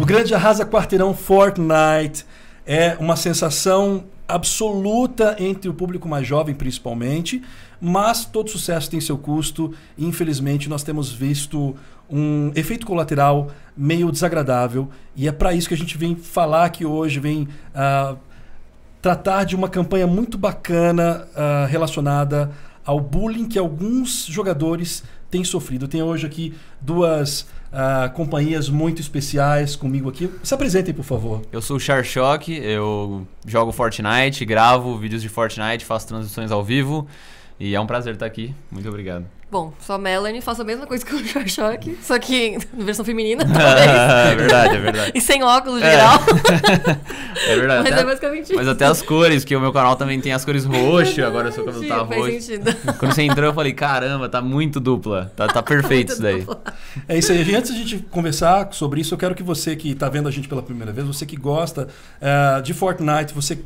O grande arrasa quarteirão Fortnite é uma sensação absoluta entre o público mais jovem, principalmente, mas todo sucesso tem seu custo e, infelizmente, nós temos visto um efeito colateral meio desagradável e é para isso que a gente vem falar aqui hoje, vem uh, tratar de uma campanha muito bacana uh, relacionada ao bullying que alguns jogadores têm sofrido. tenho hoje aqui duas uh, companhias muito especiais comigo aqui. Se apresentem, por favor. Eu sou o Charshock, eu jogo Fortnite, gravo vídeos de Fortnite, faço transmissões ao vivo. E é um prazer estar aqui. Muito obrigado. Bom, sou a Melanie, faço a mesma coisa que o Shashok, só que na versão feminina, talvez. é verdade, é verdade. e sem óculos é. geral. é verdade. Mas até, é basicamente isso. Mas até as cores, que o meu canal também tem as cores roxo, é agora o seu cabelo tá roxo. Sentido. Quando você entrou, eu falei, caramba, tá muito dupla. Tá, tá perfeito isso daí. Dupla. É isso aí. antes de a gente conversar sobre isso, eu quero que você que tá vendo a gente pela primeira vez, você que gosta uh, de Fortnite, você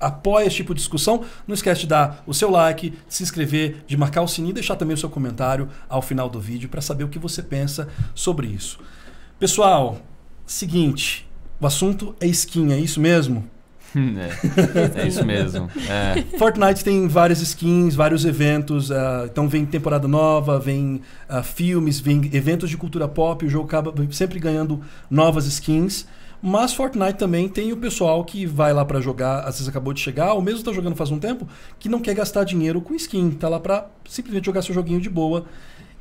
apoia esse tipo de discussão, não esquece de dar o seu like, de se inscrever, de marcar o sininho e deixar também o seu comentário ao final do vídeo para saber o que você pensa sobre isso. Pessoal, seguinte, o assunto é skin, é isso mesmo? é, é, isso mesmo. É. Fortnite tem várias skins, vários eventos. Uh, então vem temporada nova, vem uh, filmes, vem eventos de cultura pop. O jogo acaba sempre ganhando novas skins. Mas Fortnite também tem o pessoal que vai lá para jogar, às vezes acabou de chegar, ou mesmo tá jogando faz um tempo, que não quer gastar dinheiro com skin, tá lá para simplesmente jogar seu joguinho de boa.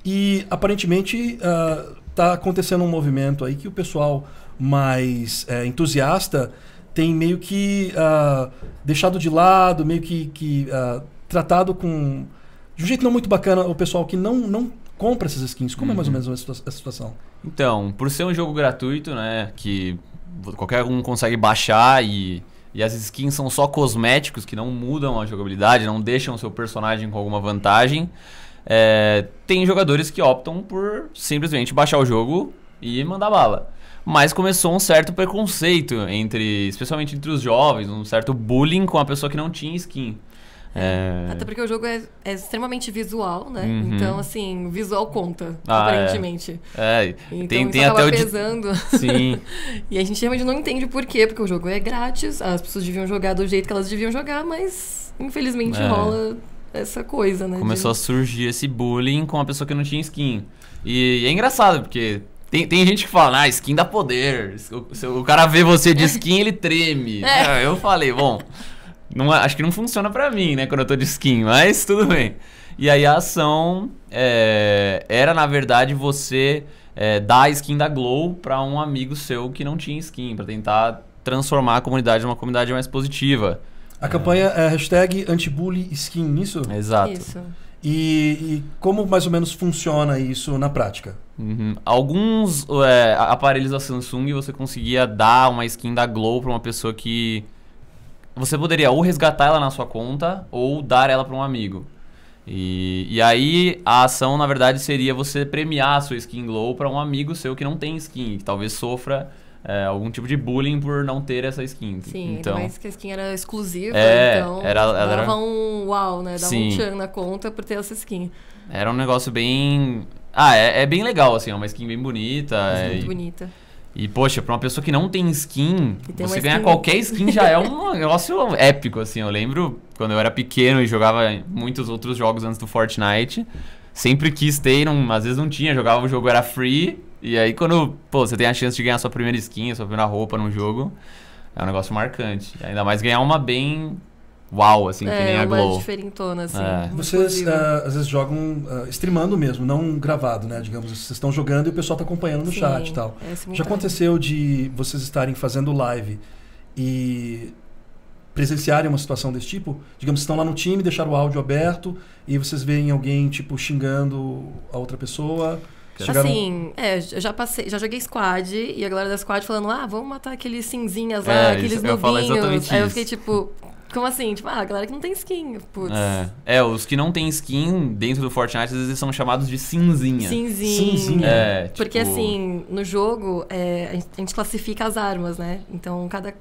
E aparentemente uh, tá acontecendo um movimento aí que o pessoal mais é, entusiasta tem meio que uh, deixado de lado, meio que, que uh, tratado com. De um jeito não muito bacana o pessoal que não, não compra essas skins. Como uhum. é mais ou uhum. menos a situação? Então, por ser um jogo gratuito, né? Que qualquer um consegue baixar e, e as skins são só cosméticos que não mudam a jogabilidade, não deixam o seu personagem com alguma vantagem. É, tem jogadores que optam por simplesmente baixar o jogo e mandar bala. Mas começou um certo preconceito entre, especialmente entre os jovens, um certo bullying com a pessoa que não tinha skin. É... Até porque o jogo é, é extremamente visual, né? Uhum. Então, assim, visual conta, ah, aparentemente. É, é. Então, tem, tem até pesando. o pesando. Sim. e a gente realmente não entende por quê, porque o jogo é grátis, as pessoas deviam jogar do jeito que elas deviam jogar, mas infelizmente é. rola essa coisa, né? Começou de... a surgir esse bullying com a pessoa que não tinha skin. E é engraçado, porque tem, tem gente que fala, ah, skin dá poder. O, se o cara vê você de é. skin, ele treme. É. Eu falei, bom, Não, é, acho que não funciona para mim, né, quando eu tô de skin, mas tudo bem. E aí a ação é, era, na verdade, você é, dar a skin da Glow para um amigo seu que não tinha skin, para tentar transformar a comunidade numa comunidade mais positiva. A é. campanha é hashtag bully skin, isso? Exato. Isso. E, e, como mais ou menos funciona isso na prática? Uhum. Alguns é, aparelhos da Samsung você conseguia dar uma skin da Glow para uma pessoa que você poderia ou resgatar ela na sua conta ou dar ela para um amigo. E, e aí a ação, na verdade, seria você premiar a sua skin glow para um amigo seu que não tem skin, que talvez sofra é, algum tipo de bullying por não ter essa skin. Sim, então, mas que a skin era exclusiva, é, então era, ela dava era... um uau, né? Dava Sim. um tchan na conta por ter essa skin. Era um negócio bem... Ah, é, é bem legal, assim, é uma skin bem bonita. É muito e... bonita. E, poxa, pra uma pessoa que não tem skin, tem você ganhar skin. qualquer skin já é um negócio épico, assim. Eu lembro quando eu era pequeno e jogava muitos outros jogos antes do Fortnite. Sempre quis ter, não, às vezes não tinha, jogava o jogo, era free. E aí quando, pô, você tem a chance de ganhar sua primeira skin, sua primeira roupa num jogo, é um negócio marcante. Ainda mais ganhar uma bem uau, assim, é, que nem a é Glow. É, diferentona, assim. É. Vocês, uh, às vezes, jogam uh, streamando mesmo, não gravado, né? Digamos, vocês estão jogando e o pessoal está acompanhando no Sim, chat e tal. É Já aconteceu de vocês estarem fazendo live e presenciarem uma situação desse tipo? Digamos, estão lá no time, deixaram o áudio aberto e vocês veem alguém, tipo, xingando a outra pessoa... Chegaram... Assim, é, eu já passei, já joguei squad e a galera da squad falando, ah, vamos matar aqueles cinzinhas lá, é, aqueles isso, novinhos. Eu Aí eu fiquei tipo, como assim? Tipo, ah, a galera que não tem skin, putz. É. é, os que não tem skin dentro do Fortnite às vezes são chamados de cinzinha. Cinzinha. cinzinha. É, tipo... Porque assim, no jogo, é, a gente classifica as armas, né? Então, cada,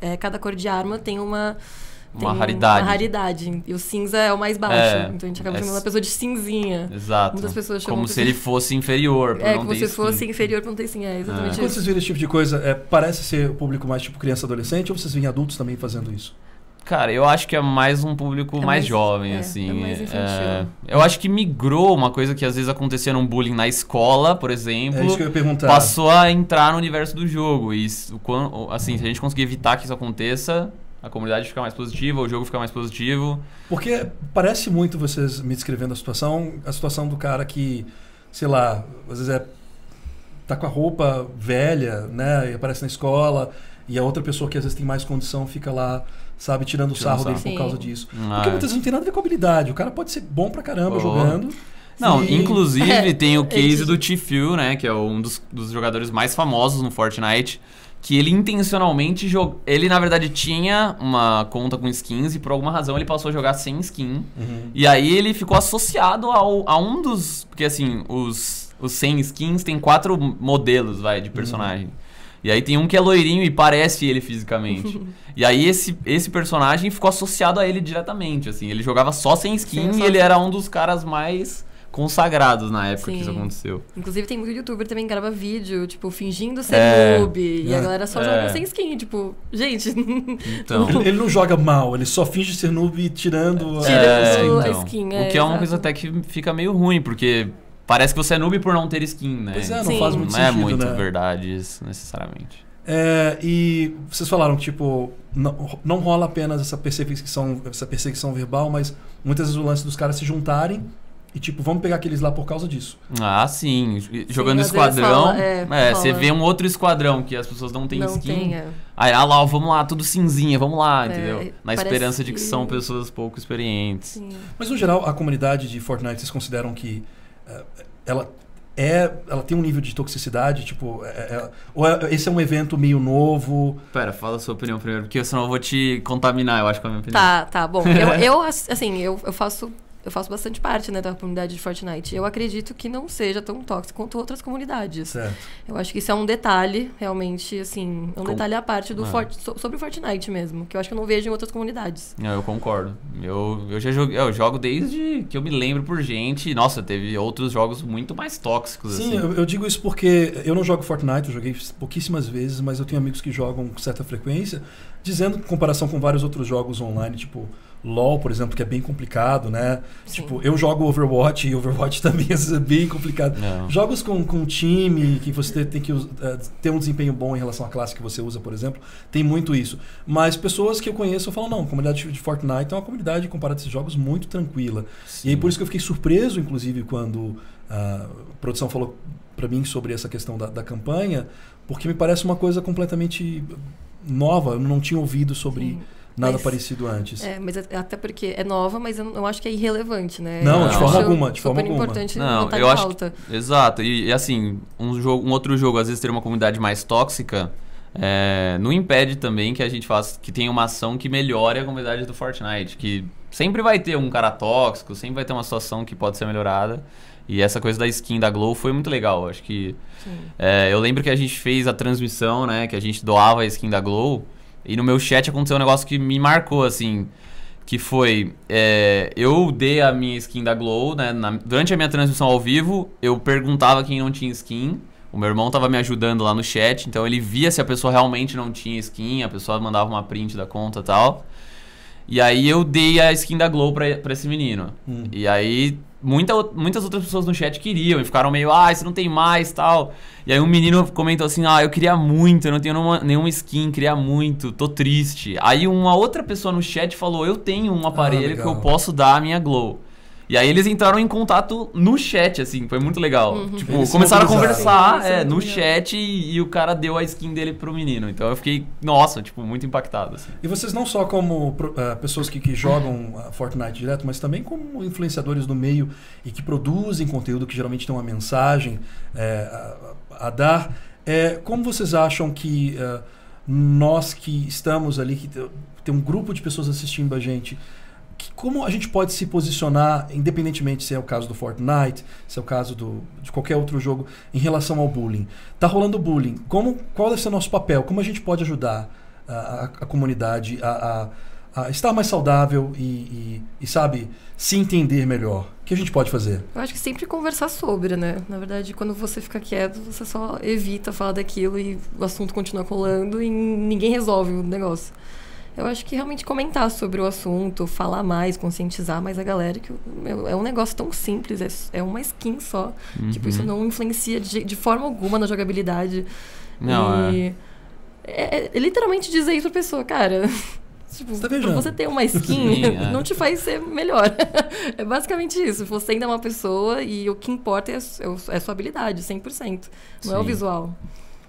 é, cada cor de arma tem uma... Tem uma raridade. Uma raridade. E o cinza é o mais baixo. É, então a gente acaba é, chamando a pessoa de cinzinha. Exato. Muitas pessoas chamam Como é, se ele fosse inferior. É, como se fosse inferior pra não ter skin. É, exatamente é. Quando vocês viram esse tipo de coisa, é, parece ser o público mais tipo criança adolescente ou vocês veem adultos também fazendo isso? Cara, eu acho que é mais um público é mais, mais, jovem, é, é assim. É mais É, eu acho que migrou uma coisa que às vezes acontecia num bullying na escola, por exemplo. É isso que eu ia perguntar. Passou a entrar no universo do jogo. E isso, assim, se a gente conseguir evitar que isso aconteça, a comunidade fica mais positiva, o jogo fica mais positivo. Porque parece muito vocês me descrevendo a situação, a situação do cara que, sei lá, às vezes é tá com a roupa velha, né, e aparece na escola, e a outra pessoa que às vezes tem mais condição fica lá sabe? Tirando o sarro dele por causa disso. Ah, Porque muitas é. vezes não tem nada a ver com habilidade. O cara pode ser bom pra caramba oh. jogando. Não, inclusive é. tem o case do t né? Que é um dos, dos jogadores mais famosos no Fortnite que ele intencionalmente jogou. Ele, na verdade, tinha uma conta com skins e por alguma razão ele passou a jogar sem skin. Uhum. E aí ele ficou associado ao, a um dos. Porque assim, os, os 100 skins tem quatro modelos, vai, de uhum. personagem. Uhum. E aí tem um que é loirinho e parece ele fisicamente. e aí esse, esse personagem ficou associado a ele diretamente, assim. Ele jogava só sem skin Sim, e ele era um dos caras mais consagrados na época Sim. que isso aconteceu. Inclusive tem muito youtuber também que grava vídeo, tipo, fingindo ser é. noob. E a é. galera só é. joga sem skin, tipo, gente. Então. ele, ele, não joga mal, ele só finge ser noob tirando, é, a... tirando então. a skin. o é, que é uma exato. coisa até que fica meio ruim, porque Parece que você é noob por não ter skin, né? Pois é, não Sim. faz muito não é sentido. Não é muito né? verdade isso, necessariamente. É, e vocês falaram que, tipo, não, não rola apenas essa perseguição, essa perseguição verbal, mas muitas vezes o lance dos caras se juntarem e, tipo, vamos pegar aqueles lá por causa disso. Ah, sim. Jogando sim, é, esquadrão. Fala, é, é você vê um outro esquadrão que as pessoas não têm não skin. Tem, é. Aí, ah lá, vamos lá, tudo cinzinha, vamos lá, é, entendeu? Na esperança que... de que são pessoas pouco experientes. Sim. Mas, no geral, a comunidade de Fortnite, vocês consideram que ela é ela tem um nível de toxicidade tipo é, é, é, esse é um evento meio novo pera fala a sua opinião primeiro porque senão eu vou te contaminar eu acho com é a minha opinião tá tá bom eu, eu assim eu, eu faço eu faço bastante parte né, da comunidade de Fortnite. Eu acredito que não seja tão tóxico quanto outras comunidades. Certo. Eu acho que isso é um detalhe, realmente, assim, é um Com... detalhe à parte do é. Fort... sobre o Fortnite mesmo, que eu acho que eu não vejo em outras comunidades. Não, eu concordo. Eu, eu já joguei, eu jogo desde que eu me lembro por gente. Nossa, teve outros jogos muito mais tóxicos. Sim, assim. eu, eu digo isso porque eu não jogo Fortnite, eu joguei pouquíssimas vezes, mas eu tenho amigos que jogam com certa frequência, dizendo, em comparação com vários outros jogos online, tipo. LoL, por exemplo, que é bem complicado, né? Sim. Tipo, eu jogo Overwatch e Overwatch também é bem complicado. Não. Jogos com, com time, que você tem que uh, ter um desempenho bom em relação à classe que você usa, por exemplo, tem muito isso. Mas pessoas que eu conheço falam, não, a comunidade de Fortnite é uma comunidade, comparada a esses jogos, muito tranquila. Sim. E aí por isso que eu fiquei surpreso, inclusive, quando ah, a produção falou para mim sobre essa questão da, da campanha, porque me parece uma coisa completamente nova, eu não tinha ouvido sobre... Sim Nada mas, parecido antes. É, mas até porque é nova, mas eu não acho que é irrelevante, né? Não, de forma alguma, de forma alguma. importante não, eu acho alta. Que, exato. E, e, assim, um, jogo, um outro jogo às vezes ter uma comunidade mais tóxica é, não impede também que a gente faça, que tenha uma ação que melhore a comunidade do Fortnite, que sempre vai ter um cara tóxico, sempre vai ter uma situação que pode ser melhorada. E essa coisa da skin da Glow foi muito legal. Acho que. É, eu lembro que a gente fez a transmissão, né? Que a gente doava a skin da Glow. E no meu chat aconteceu um negócio que me marcou, assim. Que foi. É, eu dei a minha skin da Glow, né? Na, durante a minha transmissão ao vivo, eu perguntava quem não tinha skin. O meu irmão tava me ajudando lá no chat, então ele via se a pessoa realmente não tinha skin, a pessoa mandava uma print da conta e tal. E aí eu dei a skin da Glow pra, pra esse menino. Hum. E aí muita, muitas outras pessoas no chat queriam e ficaram meio, ah, isso não tem mais tal. E aí um menino comentou assim, ah, eu queria muito, eu não tenho nenhuma, nenhuma skin, queria muito, tô triste. Aí uma outra pessoa no chat falou, eu tenho um ah, aparelho ah, que eu posso dar a minha Glow. E aí eles entraram em contato no chat, assim, foi muito legal. Uhum. Tipo, eles começaram a conversar é, no chat e, e, o cara deu a skin dele pro menino. Então eu fiquei, nossa, tipo, muito impactado. Assim. E vocês não só como uh, pessoas que, que jogam eh, Fortnite direto, mas também como influenciadores do meio e que produzem conteúdo que geralmente tem uma mensagem é, a, a, dar. É, como vocês acham que uh, nós que estamos ali, que tem um grupo de pessoas assistindo a gente, como a gente pode se posicionar, independentemente se é o caso do Fortnite, se é o caso do, de qualquer outro jogo, em relação ao bullying? Tá rolando bullying. Como, qual deve ser o nosso papel? Como a gente pode ajudar a, a, a comunidade a, a, estar mais saudável e, e, e, sabe, se entender melhor? O que a gente pode fazer? Eu acho que sempre conversar sobre, né? Na verdade, quando você fica quieto, você só evita falar daquilo e o assunto continua colando e ninguém resolve o negócio eu acho que realmente comentar sobre o assunto, falar mais, conscientizar mais a galera, que meu, é um negócio tão simples, é, é uma skin só. Uhum. Tipo, isso uhum. não influencia de, de, forma alguma na jogabilidade. Não, é. e é. É, é literalmente dizer isso pra pessoa, cara. Tipo, tá você ter uma skin Sim, é. não te faz ser melhor. é basicamente isso. Você ainda é uma pessoa e o que importa é, a, é, é a sua habilidade, 100%. Não Sim. é o visual.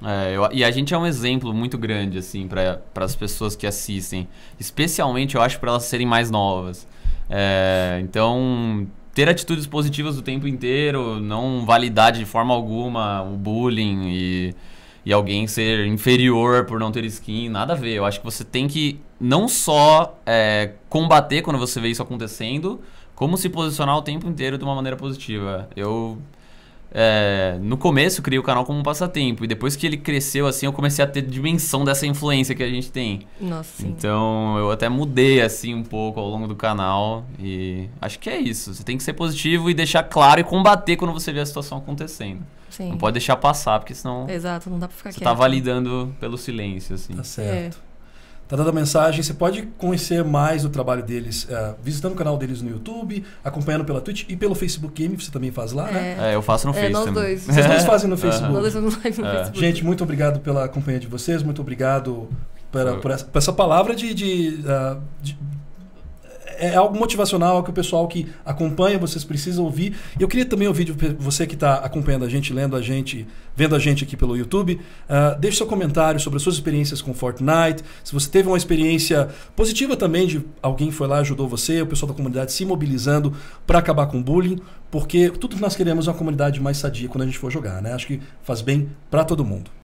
É, eu, e a gente é um exemplo muito grande, assim, para as pessoas que assistem. Especialmente, eu acho, para elas serem mais novas. É, então, ter atitudes positivas o tempo inteiro, não validar de forma alguma o bullying e, e alguém ser inferior por não ter skin, nada a ver. Eu acho que você tem que não só é, combater quando você vê isso acontecendo, como se posicionar o tempo inteiro de uma maneira positiva. Eu é, no começo eu criei o canal como um passatempo e depois que ele cresceu assim, eu comecei a ter dimensão dessa influência que a gente tem. Nossa. Então eu até mudei assim um pouco ao longo do canal e acho que é isso. Você tem que ser positivo e deixar claro e combater quando você vê a situação acontecendo. Sim. Não pode deixar passar, porque senão. Exato, não dá pra ficar você tá quieto. Você tá validando pelo silêncio, assim. Tá certo. É. Tá dando a mensagem. Você pode conhecer mais o trabalho deles uh, visitando o canal deles no YouTube, acompanhando pela Twitch e pelo Facebook Game, você também faz lá, é. né? É, eu faço no é, Facebook. Nós dois. Vocês dois fazem no Facebook. Nós dois no Facebook. Gente, muito obrigado pela companhia de vocês, muito obrigado pela, por, essa, por essa palavra de, de, uh, de é, é, algo motivacional é que o pessoal que acompanha, vocês precisam ouvir. Eu queria também ouvir de você que está acompanhando a gente, lendo a gente, vendo a gente aqui pelo YouTube. Uh, deixe seu comentário sobre as suas experiências com Fortnite. Se você teve uma experiência positiva também de alguém foi lá ajudou você, o pessoal da comunidade se mobilizando para acabar com o bullying, porque tudo que nós queremos é uma comunidade mais sadia quando a gente for jogar, né? Acho que faz bem para todo mundo.